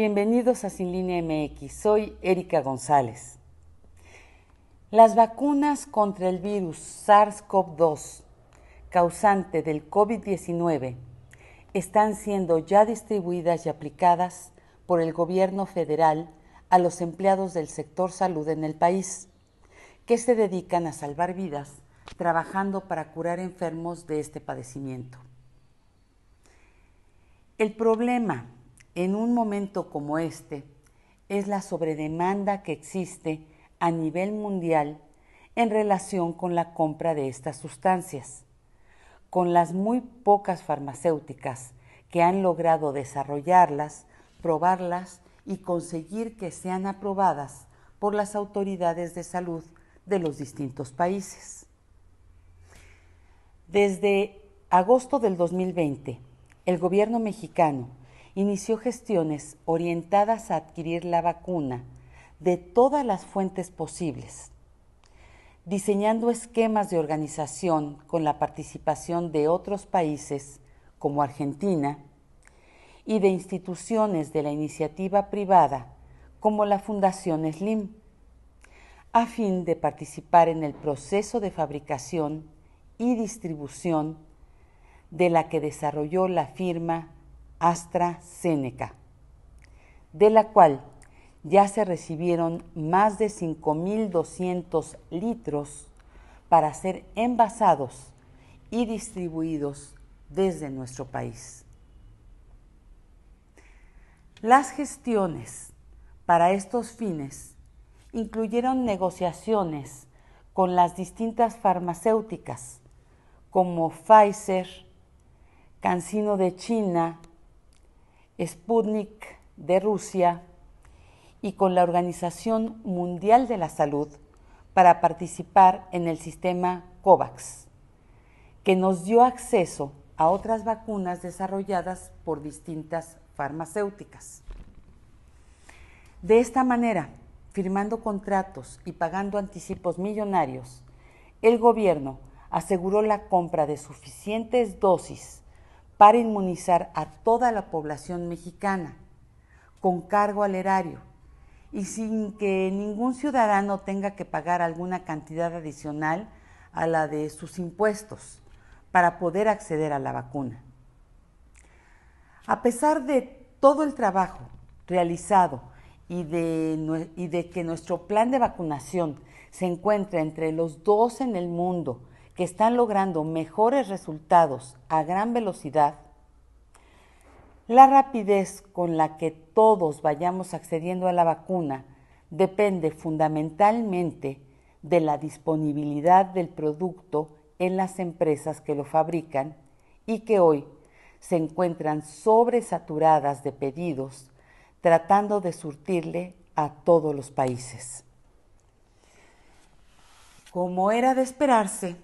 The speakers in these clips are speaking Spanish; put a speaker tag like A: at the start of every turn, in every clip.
A: Bienvenidos a Sin Línea MX. Soy Erika González. Las vacunas contra el virus SARS-CoV-2, causante del COVID-19, están siendo ya distribuidas y aplicadas por el gobierno federal a los empleados del sector salud en el país, que se dedican a salvar vidas trabajando para curar enfermos de este padecimiento. El problema en un momento como este es la sobredemanda que existe a nivel mundial en relación con la compra de estas sustancias. Con las muy pocas farmacéuticas que han logrado desarrollarlas, probarlas y conseguir que sean aprobadas por las autoridades de salud de los distintos países. Desde agosto del 2020, el gobierno mexicano, inició gestiones orientadas a adquirir la vacuna de todas las fuentes posibles, diseñando esquemas de organización con la participación de otros países como Argentina y de instituciones de la iniciativa privada como la Fundación Slim, a fin de participar en el proceso de fabricación y distribución de la que desarrolló la firma AstraZeneca, de la cual ya se recibieron más de 5.200 litros para ser envasados y distribuidos desde nuestro país. Las gestiones para estos fines incluyeron negociaciones con las distintas farmacéuticas como Pfizer, Cancino de China Sputnik de Rusia y con la Organización Mundial de la Salud para participar en el sistema COVAX, que nos dio acceso a otras vacunas desarrolladas por distintas farmacéuticas. De esta manera, firmando contratos y pagando anticipos millonarios, el gobierno aseguró la compra de suficientes dosis para inmunizar a toda la población mexicana, con cargo al erario, y sin que ningún ciudadano tenga que pagar alguna cantidad adicional a la de sus impuestos para poder acceder a la vacuna. A pesar de todo el trabajo realizado y de, y de que nuestro plan de vacunación se encuentra entre los dos en el mundo que están logrando mejores resultados a gran velocidad, la rapidez con la que todos vayamos accediendo a la vacuna depende fundamentalmente de la disponibilidad del producto en las empresas que lo fabrican y que hoy se encuentran sobresaturadas de pedidos tratando de surtirle a todos los países. Como era de esperarse,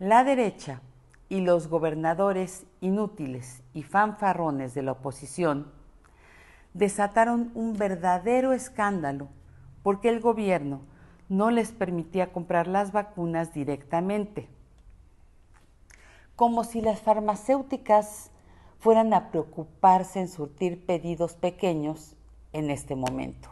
A: la derecha y los gobernadores inútiles y fanfarrones de la oposición desataron un verdadero escándalo porque el gobierno no les permitía comprar las vacunas directamente, como si las farmacéuticas fueran a preocuparse en surtir pedidos pequeños en este momento.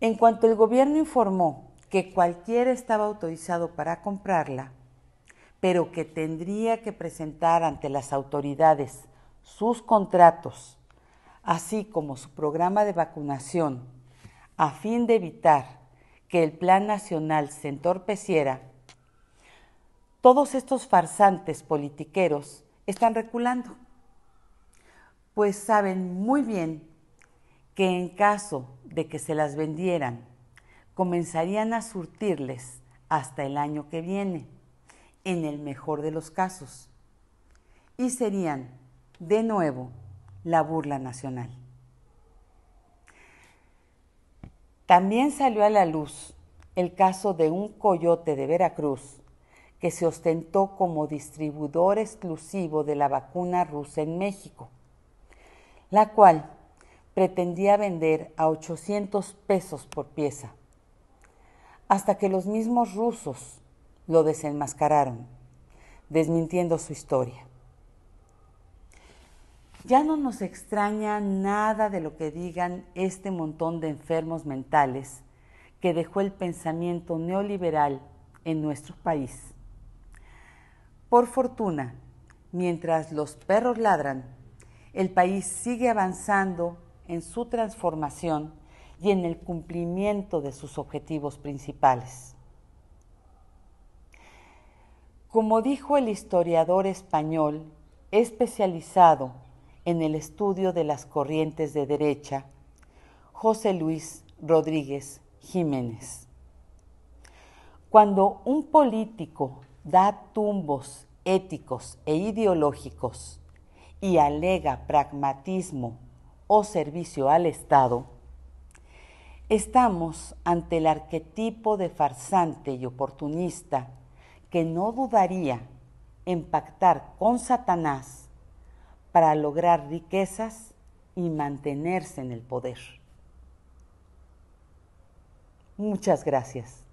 A: En cuanto el gobierno informó que cualquiera estaba autorizado para comprarla, pero que tendría que presentar ante las autoridades sus contratos, así como su programa de vacunación, a fin de evitar que el plan nacional se entorpeciera, todos estos farsantes politiqueros están reculando, pues saben muy bien que en caso de que se las vendieran comenzarían a surtirles hasta el año que viene, en el mejor de los casos, y serían, de nuevo, la burla nacional. También salió a la luz el caso de un coyote de Veracruz que se ostentó como distribuidor exclusivo de la vacuna rusa en México, la cual pretendía vender a 800 pesos por pieza hasta que los mismos rusos lo desenmascararon, desmintiendo su historia. Ya no nos extraña nada de lo que digan este montón de enfermos mentales que dejó el pensamiento neoliberal en nuestro país. Por fortuna, mientras los perros ladran, el país sigue avanzando en su transformación y en el cumplimiento de sus objetivos principales. Como dijo el historiador español especializado en el estudio de las corrientes de derecha, José Luis Rodríguez Jiménez. Cuando un político da tumbos éticos e ideológicos y alega pragmatismo o servicio al Estado, Estamos ante el arquetipo de farsante y oportunista que no dudaría en pactar con Satanás para lograr riquezas y mantenerse en el poder. Muchas gracias.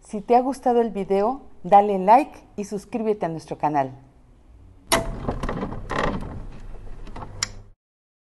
A: Si te ha gustado el video, dale like y suscríbete a nuestro canal.